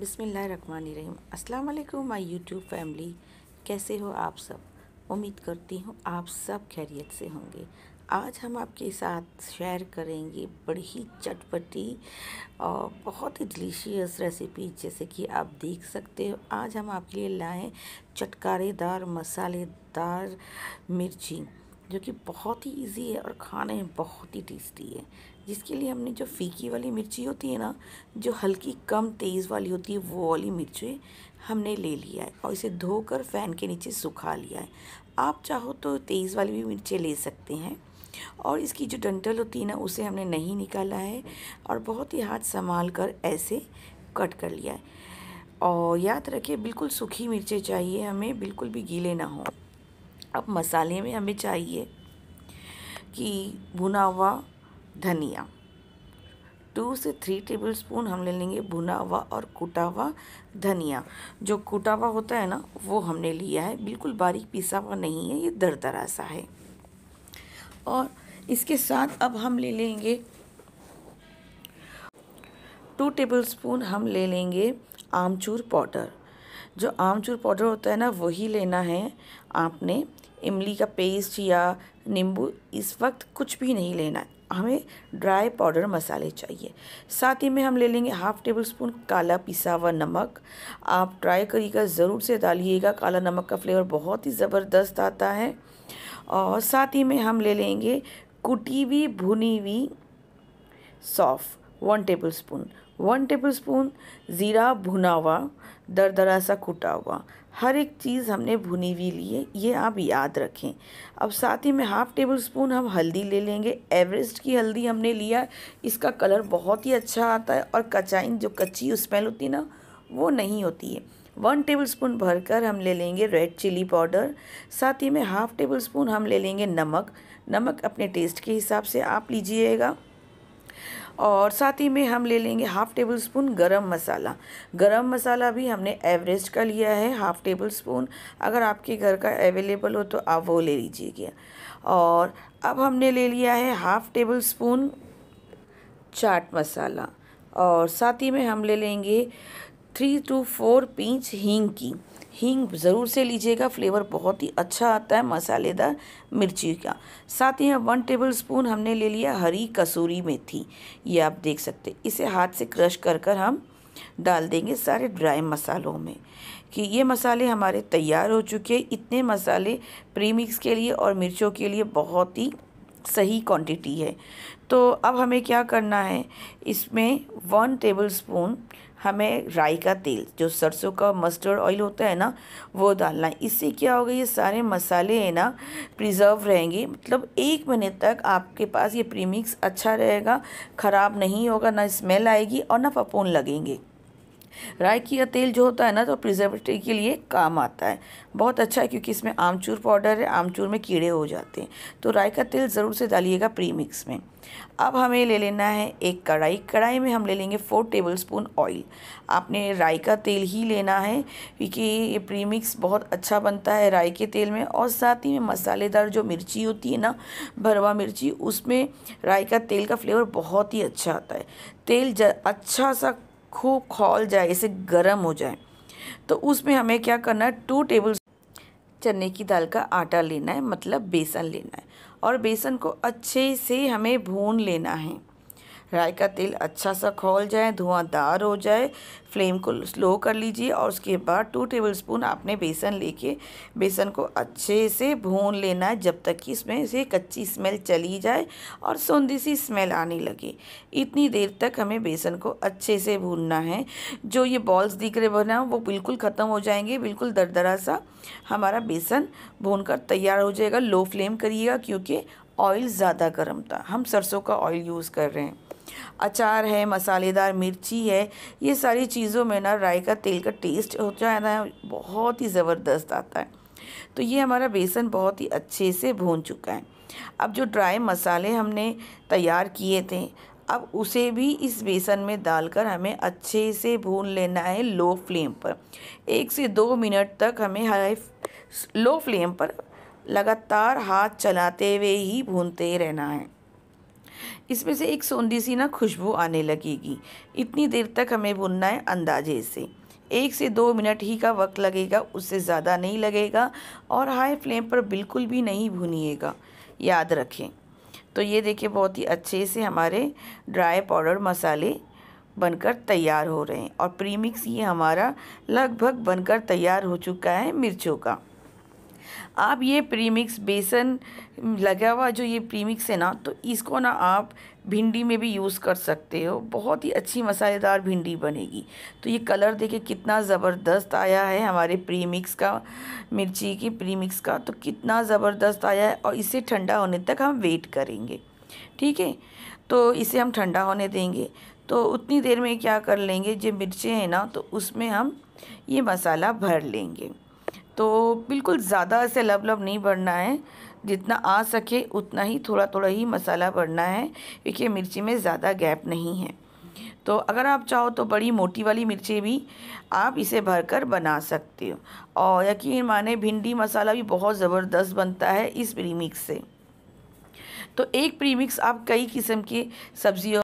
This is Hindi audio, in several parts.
रहीम अस्सलाम वालेकुम माय यूट्यूब फैमिली कैसे हो आप सब उम्मीद करती हूँ आप सब खैरियत से होंगे आज हम आपके साथ शेयर करेंगे बड़ी ही चटपटी और बहुत ही डिलीशियस रेसिपी जैसे कि आप देख सकते हो आज हम आपके लिए लाएँ चटकारेदार मसालेदार मिर्ची जो कि बहुत ही इजी है और खाने में बहुत ही टेस्टी है जिसके लिए हमने जो फीकी वाली मिर्ची होती है ना जो हल्की कम तेज़ वाली होती है वो वाली मिर्ची हमने ले लिया है और इसे धोकर फ़ैन के नीचे सुखा लिया है आप चाहो तो तेज़ वाली भी मिर्चें ले सकते हैं और इसकी जो डंटल होती है ना उसे हमने नहीं निकाला है और बहुत ही हाथ संभाल कर ऐसे कट कर लिया है और याद रखिए बिल्कुल सूखी मिर्चें चाहिए हमें बिल्कुल भी गीले ना हों अब मसाले में हमें चाहिए कि भुना हुआ धनिया टू से थ्री टेबल स्पून हम ले लेंगे भुना हुआ और कुटा हुआ धनिया जो कुटा हुआ होता है ना वो हमने लिया है बिल्कुल बारीक पिसा हुआ नहीं है ये दरदरा सा है और इसके साथ अब हम ले लेंगे टू टेबल स्पून हम ले लेंगे आमचूर पाउडर जो आमचूर पाउडर होता है ना वही लेना है आपने इमली का पेस्ट या नींबू इस वक्त कुछ भी नहीं लेना है हमें ड्राई पाउडर मसाले चाहिए साथ ही में हम ले लेंगे हाफ़ टेबल स्पून काला पिसा हुआ नमक आप ट्राई करिएगा ज़रूर से डालिएगा काला नमक का फ्लेवर बहुत ही ज़बरदस्त आता है और साथ ही में हम ले लेंगे कुटी हुई भुनी हुई सौफ़ one tablespoon one tablespoon ज़ीरा भुना हुआ दरदरा सा कुटा हुआ हर एक चीज़ हमने भुनी हुई ली है ये आप याद रखें अब साथ ही में हाफ़ टेबल स्पून हम हल्दी ले लेंगे एवरेस्ट की हल्दी हमने लिया इसका कलर बहुत ही अच्छा आता है और कचाइन जो कच्ची स्मेल होती ना वो नहीं होती है वन टेबल स्पून भरकर हम ले लेंगे रेड चिली पाउडर साथ ही में हाफ़ टेबल स्पून हम ले लेंगे नमक नमक अपने टेस्ट के हिसाब से आप लीजिएगा और साथ ही में हम ले लेंगे हाफ़ टेबल स्पून गर्म मसाला गरम मसाला भी हमने एवरेस्ट का लिया है हाफ़ टेबल स्पून अगर आपके घर का अवेलेबल हो तो आप वो ले लीजिएगा और अब हमने ले लिया है हाफ़ टेबल स्पून चाट मसाला और साथ ही में हम ले लेंगे थ्री टू फोर पींच हींग की हींग ज़रूर से लीजिएगा फ्लेवर बहुत ही अच्छा आता है मसालेदार मिर्ची का साथ ही वन टेबल स्पून हमने ले लिया हरी कसूरी मेथी ये आप देख सकते इसे हाथ से क्रश कर कर हम डाल देंगे सारे ड्राई मसालों में कि ये मसाले हमारे तैयार हो चुके हैं इतने मसाले प्रीमिक्स के लिए और मिर्चों के लिए बहुत ही सही क्वांटिटी है तो अब हमें क्या करना है इसमें वन टेबल स्पून हमें राई का तेल जो सरसों का मस्टर्ड ऑयल होता है ना वो डालना है इससे क्या होगा ये सारे मसाले हैं ना प्रिजर्व रहेंगे मतलब एक महीने तक आपके पास ये प्रीमिक्स अच्छा रहेगा ख़राब नहीं होगा ना स्मेल आएगी और ना फपून लगेंगे राई की तेल जो होता है ना तो प्रिजर्वेटिव के लिए काम आता है बहुत अच्छा है क्योंकि इसमें आमचूर पाउडर है आमचूर में कीड़े हो जाते हैं तो राई का तेल ज़रूर से डालिएगा प्री मिक्स में अब हमें ले लेना है एक कढ़ाई कढ़ाई में हम ले लेंगे फोर टेबल स्पून ऑयल आपने राई का तेल ही लेना है क्योंकि ये प्रीमिक्स बहुत अच्छा बनता है राई के तेल में और साथ ही में मसालेदार जो मिर्ची होती है ना भरवा मिर्ची उसमें राई का तेल का फ्लेवर बहुत ही अच्छा आता है तेल अच्छा सा खूब खोल जाए इसे गर्म हो जाए तो उसमें हमें क्या करना है टू टेबल चने की दाल का आटा लेना है मतलब बेसन लेना है और बेसन को अच्छे से हमें भून लेना है राई का तेल अच्छा सा खोल जाए धुआंधार हो जाए फ्लेम को स्लो कर लीजिए और उसके बाद टू टेबल स्पून आपने बेसन लेके बेसन को अच्छे से भून लेना है जब तक कि इसमें से कच्ची स्मेल चली जाए और सौंधी सी स्मेल आने लगे इतनी देर तक हमें बेसन को अच्छे से भूनना है जो ये बॉल्स दिख रहे बना वो बिल्कुल ख़त्म हो जाएंगे बिल्कुल दरदरा सा हमारा बेसन भून तैयार हो जाएगा लो फ्लेम करिएगा क्योंकि ऑयल ज़्यादा गर्म था हम सरसों का ऑयल यूज़ कर रहे हैं अचार है मसालेदार मिर्ची है ये सारी चीज़ों में ना राई का तेल का टेस्ट हो जाता है बहुत ही ज़बरदस्त आता है तो ये हमारा बेसन बहुत ही अच्छे से भून चुका है अब जो ड्राई मसाले हमने तैयार किए थे अब उसे भी इस बेसन में डालकर हमें अच्छे से भून लेना है लो फ्लेम पर एक से दो मिनट तक हमें हाई लो फ्लेम पर लगातार हाथ चलाते हुए ही भूनते रहना है इसमें से एक सोंदी सी ना खुशबू आने लगेगी इतनी देर तक हमें भुनना है अंदाजे से एक से दो मिनट ही का वक्त लगेगा उससे ज़्यादा नहीं लगेगा और हाई फ्लेम पर बिल्कुल भी नहीं भुनिएगा याद रखें तो ये देखिए बहुत ही अच्छे से हमारे ड्राई पाउडर मसाले बनकर तैयार हो रहे हैं और प्रीमिक्स ये हमारा लगभग बनकर तैयार हो चुका है मिर्चों का आप ये प्रीमिक्स बेसन लगा हुआ जो ये प्रीमिक्स है ना तो इसको ना आप भिंडी में भी यूज़ कर सकते हो बहुत ही अच्छी मसालेदार भिंडी बनेगी तो ये कलर देखिए कितना ज़बरदस्त आया है हमारे प्रीमिक्स का मिर्ची की प्रीमिक्स का तो कितना ज़बरदस्त आया है और इसे ठंडा होने तक हम वेट करेंगे ठीक है तो इसे हम ठंडा होने देंगे तो उतनी देर में क्या कर लेंगे जो मिर्चें हैं ना तो उसमें हम ये मसाला भर लेंगे तो बिल्कुल ज़्यादा ऐसे लव नहीं बढ़ना है जितना आ सके उतना ही थोड़ा थोड़ा ही मसाला भरना है क्योंकि मिर्ची में ज़्यादा गैप नहीं है तो अगर आप चाहो तो बड़ी मोटी वाली मिर्ची भी आप इसे भर कर बना सकते हो और यकीन माने भिंडी मसाला भी बहुत ज़बरदस्त बनता है इस प्रीमिक्स से तो एक प्रीमिक्स आप कई किस्म की सब्जियों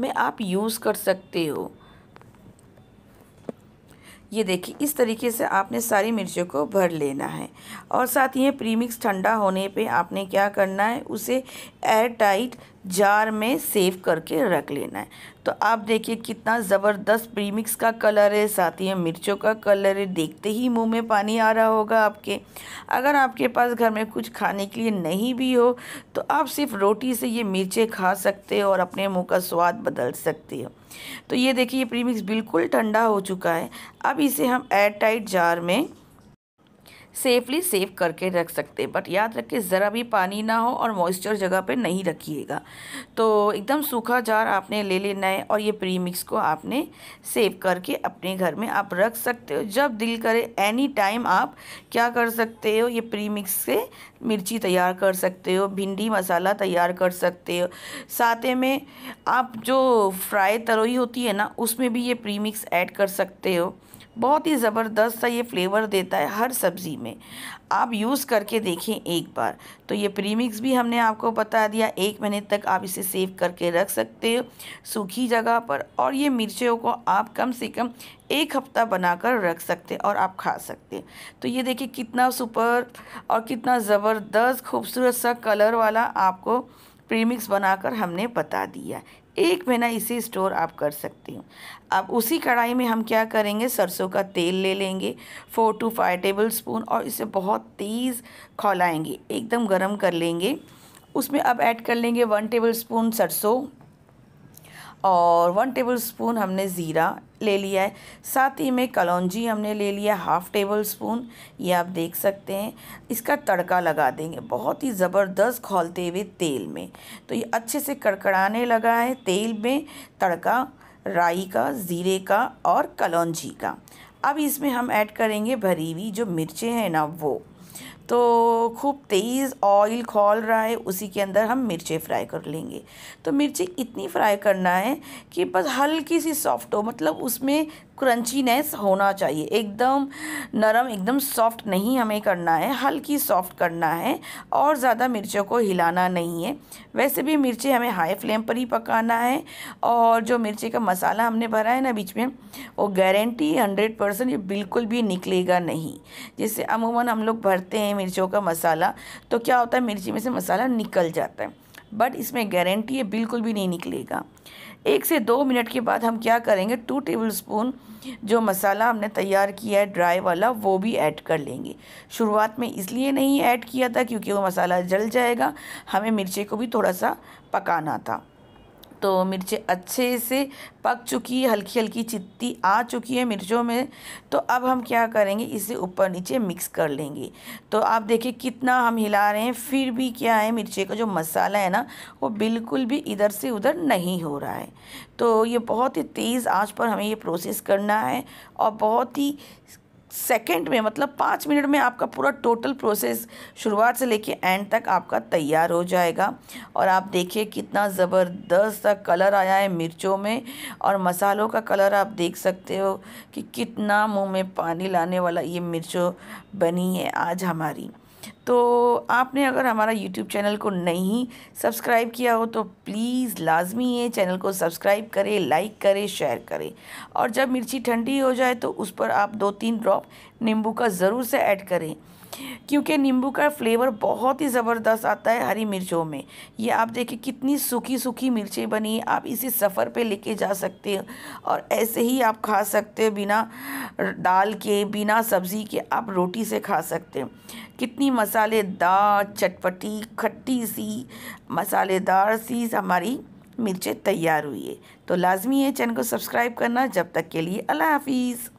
में आप यूज़ कर सकते हो ये देखिए इस तरीके से आपने सारी मिर्चों को भर लेना है और साथ ही प्रीमिक्स ठंडा होने पे आपने क्या करना है उसे एयर टाइट जार में सेव करके रख लेना है तो आप देखिए कितना ज़बरदस्त प्रीमिक्स का कलर है साथ ही मिर्चों का कलर है देखते ही मुंह में पानी आ रहा होगा आपके अगर आपके पास घर में कुछ खाने के लिए नहीं भी हो तो आप सिर्फ रोटी से ये मिर्चें खा सकते हो और अपने मुंह का स्वाद बदल सकते हो तो ये देखिए ये प्रीमिक्स बिल्कुल ठंडा हो चुका है अब इसे हम एयर टाइट जार में सेफली सेव करके रख सकते हैं बट याद रखिए ज़रा भी पानी ना हो और मॉइस्चर जगह पे नहीं रखिएगा तो एकदम सूखा जार आपने ले लेना है और ये प्री मिक्स को आपने सेव करके अपने घर में आप रख सकते हो जब दिल करे एनी टाइम आप क्या कर सकते हो ये प्री मिक्स से मिर्ची तैयार कर सकते हो भिंडी मसाला तैयार कर सकते हो साथे में आप जो फ्राई तरोई होती है ना उसमें भी ये प्री मिक्स ऐड कर सकते हो बहुत ही ज़बरदस्त सा ये फ्लेवर देता है हर सब्ज़ी में आप यूज़ करके देखें एक बार तो ये प्रीमिक्स भी हमने आपको बता दिया एक महीने तक आप इसे सेव करके रख सकते हो सूखी जगह पर और ये मिर्चों को आप कम से कम एक हफ्ता बनाकर रख सकते और आप खा सकते तो ये देखिए कितना सुपर और कितना ज़बरदस्त खूबसूरत सा कलर वाला आपको प्रीमिक्स बनाकर हमने बता दिया एक महीना इसे स्टोर आप कर सकती हूँ अब उसी कढ़ाई में हम क्या करेंगे सरसों का तेल ले लेंगे four two five tablespoon और इसे बहुत तेज़ खौलाएँगे एकदम गर्म कर लेंगे उसमें अब ऐड कर लेंगे वन टेबल स्पून सरसों और वन टेबल स्पून हमने ज़ीरा ले लिया है साथ ही में कलौजी हमने ले लिया हाफ़ टेबल स्पून ये आप देख सकते हैं इसका तड़का लगा देंगे बहुत ही ज़बरदस्त खोलते हुए तेल में तो ये अच्छे से कड़कड़ाने लगा है तेल में तड़का राई का ज़ीरे का और कलौजी का अब इसमें हम ऐड करेंगे भरी हुई जो मिर्चें हैं ना वो तो खूब तेज़ ऑयल खोल रहा है उसी के अंदर हम मिर्चें फ्राई कर लेंगे तो मिर्ची इतनी फ्राई करना है कि बस हल्की सी सॉफ्ट हो मतलब उसमें क्रंचीनेस होना चाहिए एकदम नरम एकदम सॉफ्ट नहीं हमें करना है हल्की सॉफ्ट करना है और ज़्यादा मिर्चों को हिलाना नहीं है वैसे भी मिर्चे हमें हाई फ्लेम पर ही पकाना है और जो मिर्ची का मसाला हमने भरा है ना बीच में वो गारंटी हंड्रेड परसेंट ये बिल्कुल भी निकलेगा नहीं जैसे अमूमन हम लोग भरते हैं मिर्चों का मसाला तो क्या होता है मिर्ची में से मसाला निकल जाता है बट इसमें गारंटी है बिल्कुल भी नहीं निकलेगा एक से दो मिनट के बाद हम क्या करेंगे टू टेबल स्पून जो मसाला हमने तैयार किया है ड्राई वाला वो भी ऐड कर लेंगे शुरुआत में इसलिए नहीं ऐड किया था क्योंकि वो मसाला जल जाएगा हमें मिर्ची को भी थोड़ा सा पकाना था तो मिर्चें अच्छे से पक चुकी है हल्की हल्की चित्ती आ चुकी है मिर्चों में तो अब हम क्या करेंगे इसे ऊपर नीचे मिक्स कर लेंगे तो आप देखिए कितना हम हिला रहे हैं फिर भी क्या है मिर्चे का जो मसाला है ना वो बिल्कुल भी इधर से उधर नहीं हो रहा है तो ये बहुत ही तेज़ आंच पर हमें ये प्रोसेस करना है और बहुत ही सेकंड में मतलब पाँच मिनट में आपका पूरा टोटल प्रोसेस शुरुआत से लेके एंड तक आपका तैयार हो जाएगा और आप देखिए कितना ज़बरदस्त कलर आया है मिर्चों में और मसालों का कलर आप देख सकते हो कि कितना मुंह में पानी लाने वाला ये मिर्चों बनी है आज हमारी तो आपने अगर हमारा यूट्यूब चैनल को नहीं सब्सक्राइब किया हो तो प्लीज़ लाजमी है चैनल को सब्सक्राइब करें लाइक करें शेयर करें और जब मिर्ची ठंडी हो जाए तो उस पर आप दो तीन ड्रॉप नींबू का ज़रूर से ऐड करें क्योंकि नींबू का फ्लेवर बहुत ही ज़बरदस्त आता है हरी मिर्चों में ये आप देखिए कितनी सूखी सूखी मिर्चें बनी आप इसे सफ़र पे लेके जा सकते हो और ऐसे ही आप खा सकते हो बिना दाल के बिना सब्ज़ी के आप रोटी से खा सकते हो कितनी मसालेदार चटपटी खट्टी सी मसालेदार सी हमारी मिर्चें तैयार हुई है तो लाजमी है चैनल को सब्सक्राइब करना जब तक के लिए अल्लाह हाफिज़